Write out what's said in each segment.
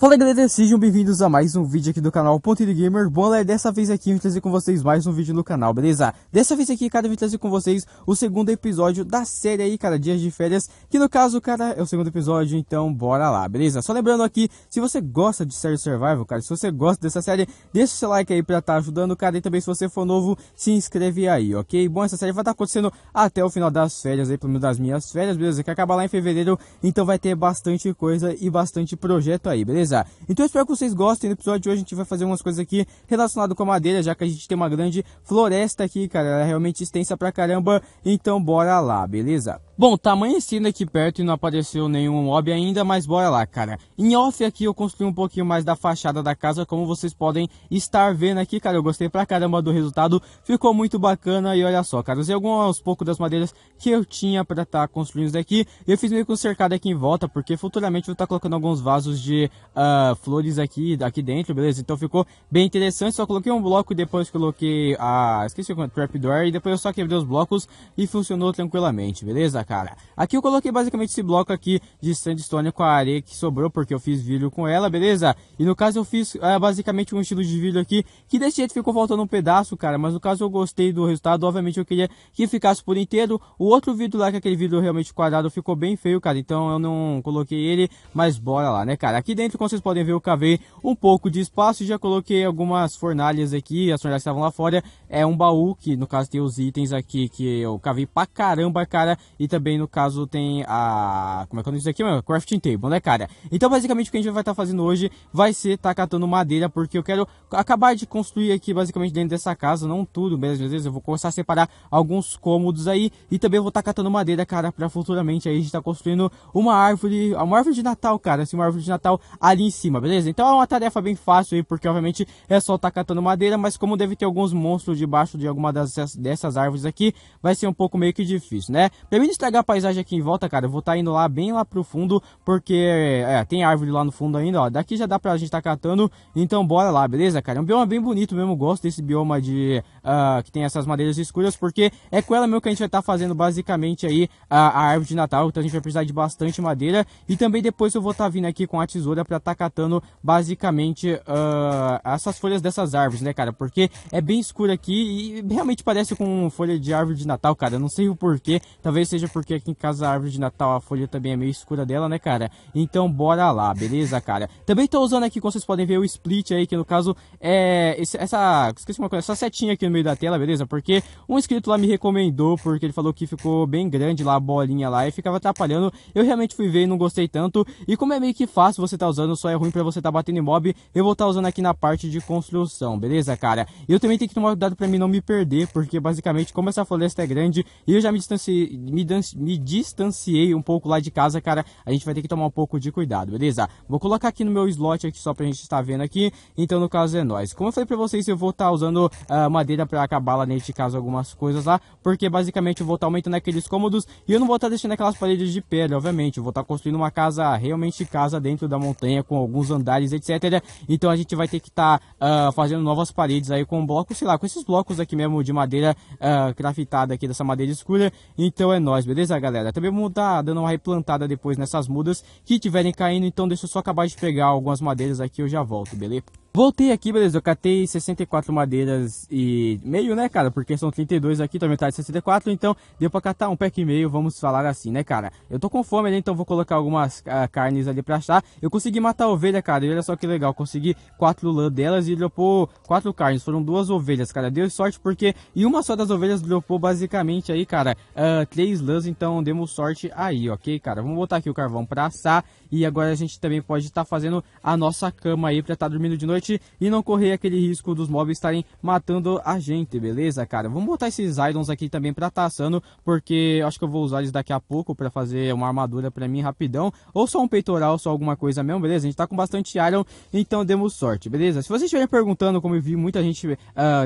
Fala galera, sejam bem-vindos a mais um vídeo aqui do canal de Gamer. Bom, galera, dessa vez aqui eu vou trazer com vocês mais um vídeo no canal, beleza? Dessa vez aqui, cara, eu vou trazer com vocês o segundo episódio da série aí, cara, Dias de Férias, que no caso, cara, é o segundo episódio, então bora lá, beleza? Só lembrando aqui, se você gosta de série Survival, cara, se você gosta dessa série, deixa o seu like aí pra estar tá ajudando, cara, e também se você for novo, se inscreve aí, ok? Bom, essa série vai estar tá acontecendo até o final das férias aí, pelo menos das minhas férias, beleza? Que acaba lá em fevereiro, então vai ter bastante coisa e bastante projeto aí, beleza? Então eu espero que vocês gostem do episódio de hoje. A gente vai fazer umas coisas aqui relacionadas com a madeira, já que a gente tem uma grande floresta aqui, cara. Ela é realmente extensa pra caramba. Então bora lá, beleza? Bom, tá amanhecendo aqui perto e não apareceu nenhum mob ainda, mas bora lá, cara. Em off aqui eu construí um pouquinho mais da fachada da casa, como vocês podem estar vendo aqui, cara. Eu gostei pra caramba do resultado, ficou muito bacana e olha só, cara. Usei alguns poucos das madeiras que eu tinha pra estar tá construindo isso daqui. eu fiz meio que um cercado aqui em volta, porque futuramente eu vou estar tá colocando alguns vasos de uh, flores aqui, aqui dentro, beleza? Então ficou bem interessante, só coloquei um bloco e depois coloquei a... esqueci o trapdoor e depois eu só quebrei os blocos e funcionou tranquilamente, beleza? cara. Aqui eu coloquei basicamente esse bloco aqui de sandstone com a areia que sobrou, porque eu fiz vídeo com ela, beleza? E no caso eu fiz é, basicamente um estilo de vídeo aqui, que desse jeito ficou faltando um pedaço, cara. Mas no caso eu gostei do resultado, obviamente eu queria que ficasse por inteiro. O outro vídeo lá, que é aquele vídeo realmente quadrado, ficou bem feio, cara. Então eu não coloquei ele, mas bora lá, né, cara? Aqui dentro, como vocês podem ver, eu cavei um pouco de espaço e já coloquei algumas fornalhas aqui. As fornalhas estavam lá fora. É um baú, que no caso tem os itens aqui que eu cavei pra caramba, cara. E também também, no caso, tem a. Como é que eu disse aqui, meu Crafting table, né, cara? Então, basicamente, o que a gente vai estar tá fazendo hoje vai ser tá catando madeira, porque eu quero acabar de construir aqui, basicamente, dentro dessa casa. Não tudo, beleza? Eu vou começar a separar alguns cômodos aí e também vou estar tá catando madeira, cara, pra futuramente aí a gente tá construindo uma árvore, uma árvore de Natal, cara, assim, uma árvore de Natal ali em cima, beleza? Então é uma tarefa bem fácil aí, porque obviamente é só tá catando madeira, mas como deve ter alguns monstros debaixo de alguma das, dessas árvores aqui, vai ser um pouco meio que difícil, né? Pra mim estragar a paisagem aqui em volta, cara, eu vou estar tá indo lá bem lá pro fundo, porque é, tem árvore lá no fundo ainda, ó. Daqui já dá pra gente estar tá catando, então bora lá, beleza, cara? É um bioma bem bonito mesmo, gosto desse bioma de uh, que tem essas madeiras escuras, porque é com ela mesmo que a gente vai estar tá fazendo basicamente aí a, a, árvore de Natal, então a gente vai precisar de bastante madeira. E também depois eu vou estar tá vindo aqui com a tesoura pra estar tá catando basicamente uh, essas folhas dessas árvores, né, cara? Porque é bem escuro aqui e realmente parece com folha de árvore de Natal, cara. Eu não sei o porquê, talvez seja porque aqui em casa a árvore de Natal, a folha também é meio escura dela, né, cara? Então bora lá, beleza, cara? Também tô usando aqui, como vocês podem ver, o split aí, que no caso é esse, essa, esqueci uma coisa, essa setinha aqui no meio da tela, beleza? Porque um inscrito lá me recomendou, porque ele falou que ficou bem grande lá a bolinha lá e ficava atrapalhando. Eu realmente fui ver e não gostei tanto. E como é meio que fácil você tá usando, só é ruim pra você tá batendo em mob, eu vou estar tá usando aqui na parte de construção, beleza, cara? Eu também tenho que tomar cuidado pra mim não me perder, porque basicamente como essa floresta é grande, eu já me distanciei, me distanciei me distanciei um pouco lá de casa, cara, a gente vai ter que tomar um pouco de cuidado, beleza? Vou colocar aqui no meu slot aqui só pra gente estar vendo aqui, então no caso é nós. Como eu falei pra vocês, eu vou estar tá usando uh, madeira pra acabar lá neste caso algumas coisas lá, porque basicamente eu vou estar tá aumentando aqueles cômodos e eu não vou estar tá deixando aquelas paredes de pedra, obviamente, eu vou estar tá construindo uma casa, realmente casa dentro da montanha com alguns andares, etc. Então a gente vai ter que estar tá, uh, fazendo novas paredes aí com blocos, sei lá, com esses blocos aqui mesmo de madeira uh, craftada aqui dessa madeira escura, então é nós, beleza, galera? Também vamos estar tá dando uma replantada depois nessas mudas que estiverem caindo, então deixa eu só acabar de pegar algumas madeiras aqui e eu já volto, beleza? Voltei aqui, beleza, eu catei 64 madeiras e meio, né, cara? Porque são 32 aqui, tá metade de 64, então deu pra catar um pack e meio, vamos falar assim, né, cara? Eu tô com fome, né, então vou colocar algumas uh, carnes ali pra achar. Eu consegui matar a ovelha, cara, e olha só que legal, consegui quatro lã delas e dropou quatro carnes, foram duas ovelhas, cara. Deu sorte porque e uma só das ovelhas dropou basicamente aí, cara, uh, três lãs, então demos sorte aí, ok, cara? Vamos botar aqui o carvão pra assar e agora a gente também pode estar tá fazendo a nossa cama aí para estar tá dormindo de noite e não correr aquele risco dos mobs estarem matando a gente, beleza, cara? Vamos botar esses Irons aqui também para estar tá assando, porque acho que eu vou usar eles daqui a pouco para fazer uma armadura para mim rapidão, ou só um peitoral, só alguma coisa mesmo, beleza? A gente tá com bastante Iron, então demos sorte, beleza? Se vocês estiverem perguntando, como eu vi muita gente uh,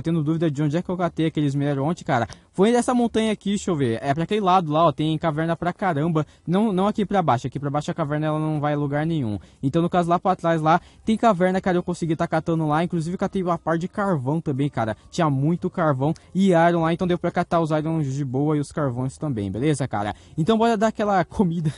tendo dúvida de onde é que eu catei aqueles minérios ontem, cara, foi dessa montanha aqui, deixa eu ver, é pra aquele lado lá, ó, tem caverna pra caramba, não, não aqui pra baixo, aqui pra baixo a caverna ela não não vai lugar nenhum. Então, no caso, lá pra trás, lá, tem caverna, cara, eu consegui tá catando lá. Inclusive, catei uma par de carvão também, cara. Tinha muito carvão e iron lá, então deu pra catar os irons de boa e os carvões também, beleza, cara? Então, bora dar aquela comida.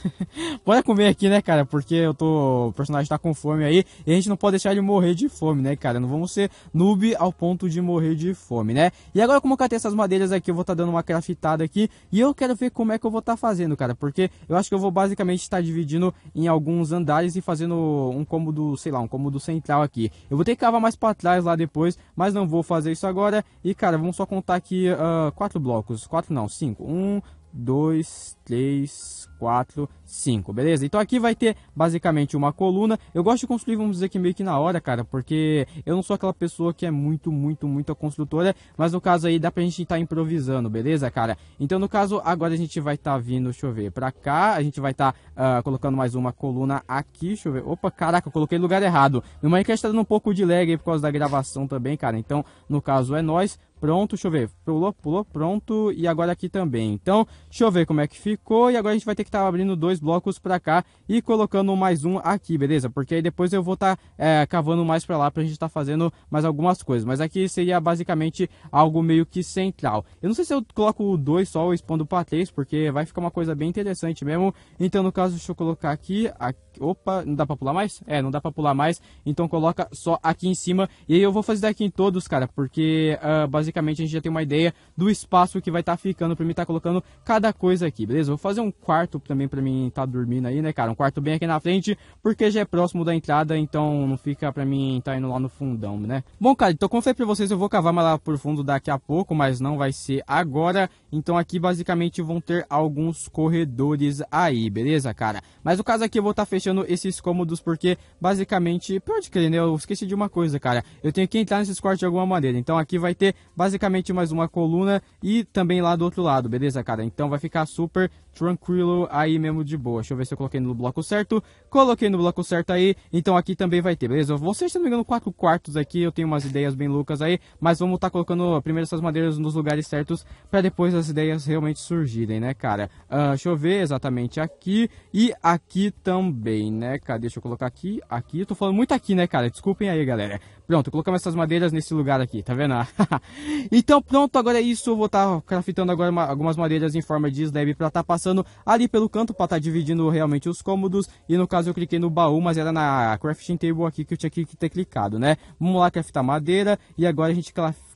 bora comer aqui, né, cara? Porque eu tô... o personagem tá com fome aí e a gente não pode deixar ele morrer de fome, né, cara? Não vamos ser noob ao ponto de morrer de fome, né? E agora, como eu catei essas madeiras aqui, eu vou tá dando uma craftada aqui e eu quero ver como é que eu vou tá fazendo, cara. Porque eu acho que eu vou basicamente estar tá dividindo em alguns alguns andares e fazendo um cômodo, sei lá, um cômodo central aqui. Eu vou ter que cavar mais para trás lá depois, mas não vou fazer isso agora. E, cara, vamos só contar aqui uh, quatro blocos. Quatro não, cinco. Um, dois, três, 4, 5, beleza? Então aqui vai ter basicamente uma coluna. Eu gosto de construir, vamos dizer que meio que na hora, cara, porque eu não sou aquela pessoa que é muito, muito, muito a construtora, mas no caso aí dá pra gente estar tá improvisando, beleza, cara? Então no caso, agora a gente vai estar tá vindo, deixa eu ver, pra cá, a gente vai estar tá, uh, colocando mais uma coluna aqui, deixa eu ver. Opa, caraca, eu coloquei no lugar errado. Meu Minecraft tá dando um pouco de lag aí por causa da gravação também, cara. Então, no caso é nós, Pronto, deixa eu ver. Pulou, pulou, pronto. E agora aqui também. Então, deixa eu ver como é que ficou. E agora a gente vai ter que que tá abrindo dois blocos para cá e colocando mais um aqui, beleza? Porque aí depois eu vou estar tá, é, cavando mais para lá para a gente estar tá fazendo mais algumas coisas. Mas aqui seria basicamente algo meio que central. Eu não sei se eu coloco dois só ou expando para três, porque vai ficar uma coisa bem interessante mesmo. Então, no caso, deixa eu colocar aqui, aqui Opa, não dá pra pular mais? É, não dá pra pular mais. Então coloca só aqui em cima. E aí eu vou fazer daqui em todos, cara. Porque uh, basicamente a gente já tem uma ideia do espaço que vai estar tá ficando pra mim estar tá colocando cada coisa aqui, beleza? Vou fazer um quarto quarto também para mim estar tá dormindo aí, né, cara? Um quarto bem aqui na frente, porque já é próximo da entrada, então não fica para mim estar tá indo lá no fundão, né? Bom, cara, então como eu falei pra vocês, eu vou cavar mais lá pro fundo daqui a pouco, mas não vai ser agora. Então aqui basicamente vão ter alguns corredores aí, beleza, cara? Mas o caso aqui eu vou estar tá fechando esses cômodos porque basicamente... Pode crer, né? Eu esqueci de uma coisa, cara. Eu tenho que entrar nesses quartos de alguma maneira. Então aqui vai ter basicamente mais uma coluna e também lá do outro lado, beleza, cara? Então vai ficar super tranquilo aí mesmo de boa. Deixa eu ver se eu coloquei no bloco certo. Coloquei no bloco certo aí. Então aqui também vai ter, beleza? Vocês, se não me engano, quatro quartos aqui. Eu tenho umas ideias bem loucas aí. Mas vamos estar tá colocando primeiro essas madeiras nos lugares certos para depois as as ideias realmente surgirem, né, cara? Uh, deixa eu ver exatamente aqui e aqui também, né, cara? Deixa eu colocar aqui, aqui. Eu tô falando muito aqui, né, cara? Desculpem aí, galera. Pronto, colocamos essas madeiras nesse lugar aqui, tá vendo? então pronto, agora é isso. Eu vou estar tá craftando agora uma, algumas madeiras em forma de slab pra estar tá passando ali pelo canto, pra estar tá dividindo realmente os cômodos. E no caso eu cliquei no baú, mas era na crafting table aqui que eu tinha que ter clicado, né? Vamos lá craftar madeira e agora a gente crafta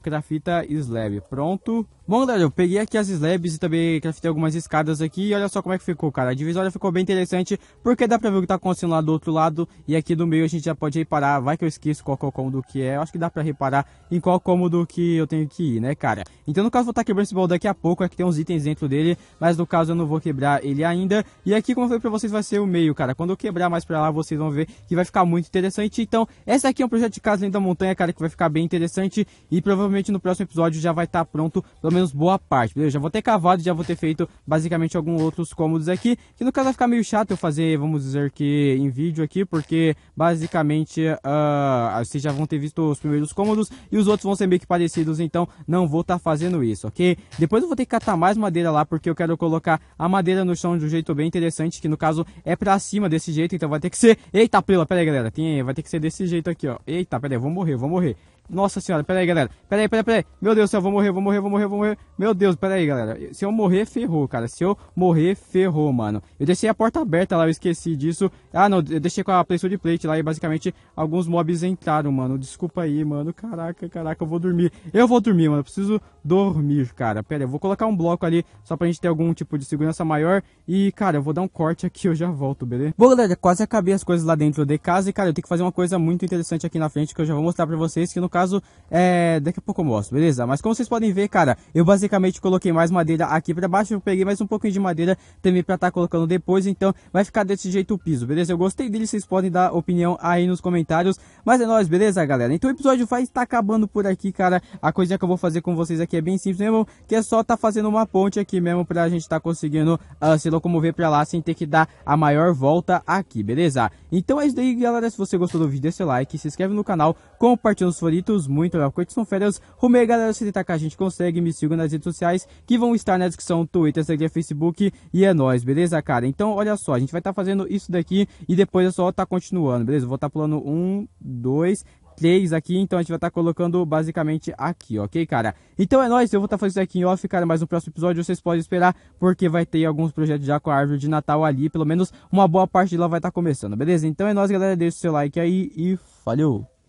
slab. Pronto. Bom, galera, eu peguei aqui as slabs e também craftei algumas escadas aqui. E olha só como é que ficou, cara. A divisória ficou bem interessante, porque dá pra ver o que tá acontecendo lá do outro lado. E aqui do meio a gente já pode ir parar vai que eu esqueço qual é o cômodo cômodo que é. Eu acho que dá pra reparar em qual cômodo que eu tenho que ir, né, cara? Então, no caso, vou estar tá quebrando esse baú daqui a pouco. é que tem uns itens dentro dele, mas no caso eu não vou quebrar ele ainda. E aqui, como eu falei pra vocês, vai ser o meio, cara. Quando eu quebrar mais pra lá, vocês vão ver que vai ficar muito interessante. Então, essa aqui é um projeto de casa dentro da montanha, cara, que vai ficar bem interessante. E provavelmente no próximo episódio já vai estar tá pronto, pelo menos boa parte, beleza? Já vou ter cavado, já vou ter feito basicamente alguns outros cômodos aqui. Que no caso vai ficar meio chato eu fazer, vamos dizer que em vídeo aqui, porque basicamente uh, vocês já vão ter visto os primeiros cômodos e os outros vão ser meio que parecidos, então não vou estar tá fazendo isso, ok? Depois eu vou ter que catar mais madeira lá, porque eu quero colocar a madeira no chão de um jeito bem interessante, que no caso é pra cima desse jeito, então vai ter que ser... Eita, pila, pera aí, galera, tem... vai ter que ser desse jeito aqui, ó. Eita, pera aí, vou morrer, vou morrer. Nossa senhora, pera aí, galera. Pera aí, pera aí, pera aí. Meu Deus do céu, vou morrer, vou morrer, vou morrer, vou morrer. Meu Deus, pera aí, galera. Se eu morrer, ferrou, cara. Se eu morrer, ferrou, mano. Eu deixei a porta aberta lá, eu esqueci disso. Ah, não, eu deixei com a PlayStation de plate lá e basicamente alguns mobs entraram, mano. Desculpa aí, mano. Caraca, caraca, eu vou dormir. Eu vou dormir, mano. Eu preciso dormir, cara. Pera aí, eu vou colocar um bloco ali só pra gente ter algum tipo de segurança maior. E, cara, eu vou dar um corte aqui, eu já volto, beleza? Bom, galera, quase acabei as coisas lá dentro de casa e, cara, eu tenho que fazer uma coisa muito interessante aqui na frente que eu já vou mostrar pra vocês, que no caso caso, é, daqui a pouco eu mostro, beleza? Mas como vocês podem ver, cara, eu basicamente coloquei mais madeira aqui pra baixo, eu peguei mais um pouquinho de madeira também pra estar tá colocando depois, então vai ficar desse jeito o piso, beleza? Eu gostei dele, vocês podem dar opinião aí nos comentários, mas é nóis, beleza, galera? Então o episódio vai estar tá acabando por aqui, cara, a coisa que eu vou fazer com vocês aqui é bem simples mesmo, que é só tá fazendo uma ponte aqui mesmo pra gente tá conseguindo uh, se locomover pra lá sem ter que dar a maior volta aqui, beleza? Então é isso daí, galera, se você gostou do vídeo, deixa seu like, se inscreve no canal, compartilha nos favoritos, inscritos, muito legal, são férias. Rumei, galera, se tentar que a gente consegue, me sigam nas redes sociais, que vão estar na descrição, Twitter, Instagram, Facebook, e é nóis, beleza, cara? Então, olha só, a gente vai estar tá fazendo isso daqui, e depois é só tá continuando, beleza? Eu vou estar tá pulando um, dois, três aqui, então a gente vai estar tá colocando basicamente aqui, ok, cara? Então é nóis, eu vou estar tá fazendo isso aqui em off, cara, mas no próximo episódio vocês podem esperar, porque vai ter alguns projetos já com a árvore de Natal ali, pelo menos uma boa parte dela vai estar tá começando, beleza? Então é nóis, galera, deixa o seu like aí e falhou!